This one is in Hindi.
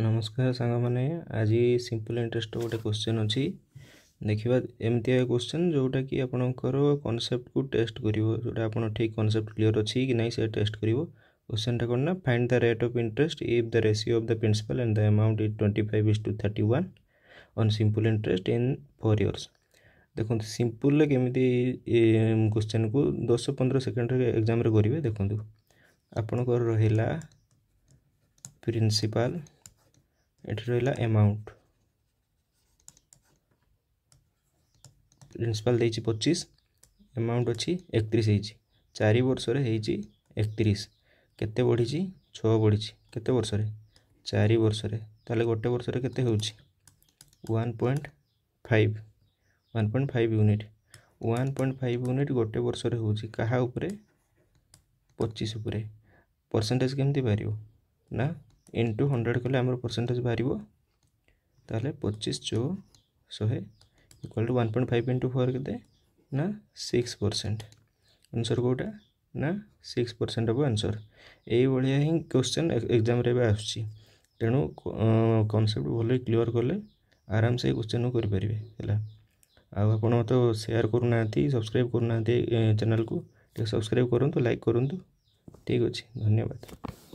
ନମସ୍କାର ସାଙ୍ଗମାନେ ଆଜି ସିମ୍ପଲ୍ ଇଣ୍ଟରେଷ୍ଟର ଗୋଟେ କ୍ୱେଶ୍ଚନ୍ ଅଛି ଦେଖିବା ଏମିତିଆ କ୍ୱେଶ୍ଚନ୍ ଯେଉଁଟାକି ଆପଣଙ୍କର କନସେପ୍ଟକୁ ଟେଷ୍ଟ କରିବ ଯେଉଁଟା ଆପଣ ଠିକ୍ କନସେପ୍ଟ କ୍ଲିଅର୍ ଅଛି କି ନାହିଁ ସେ ଟେଷ୍ଟ କରିବ କ୍ୱେଶ୍ଚନ୍ଟା କ'ଣ ନା find the rate of interest if the ratio of the principal and the amount is twenty five is to thirty one on simple interest in four years ଦେଖନ୍ତୁ ସିମ୍ପୁଲରେ କେମିତି କ୍ୱେଶ୍ଚନ୍କୁ ଦଶ ପନ୍ଦର ସେକେଣ୍ଡରେ ଏକ୍ଜାମ୍ରେ କରିବେ ଦେଖନ୍ତୁ ଆପଣଙ୍କର ରହିଲା ପ୍ରିନ୍ସିପାଲ୍ এটা রইল অ্যামাউন্ট প্রিন্সিপাল দিয়েছি পঁচিশ অ্যামাউন্ট অছি একত্রিশ হয়েছি চারি বর্ষরে হয়েছি একত্রিশ কেতে বড়িছি ছ বড়িছি কেতে বর্ষরে চারি বর্ষরে তাহলে গোটে বর্ষরে কেতে হচ্ছে one point five one point five unit one point five unit গোটে বর্ষরে হচ্ছে কাহা উপরে পঁচিশ উপরে परसेंटेज केमती बाहर ना इंटु हंड्रेड कले आम परसेंटेज बाहर तेल पचीस चौ शहे equal to one point five into four के ना सिक्स परसेंट आंसर कौटा ना सिक्स परसेंट हम आंसर यही भाया ही क्वेश्चन एग्जाम आसु कनसेप्ट भल क्लीअर कले आराम से क्वेश्चन करें तो सेयार करना सब्सक्राइब करना चेल को सब्सक्राइब करूँ लाइक करूँ ठीक अच्छे धन्यवाद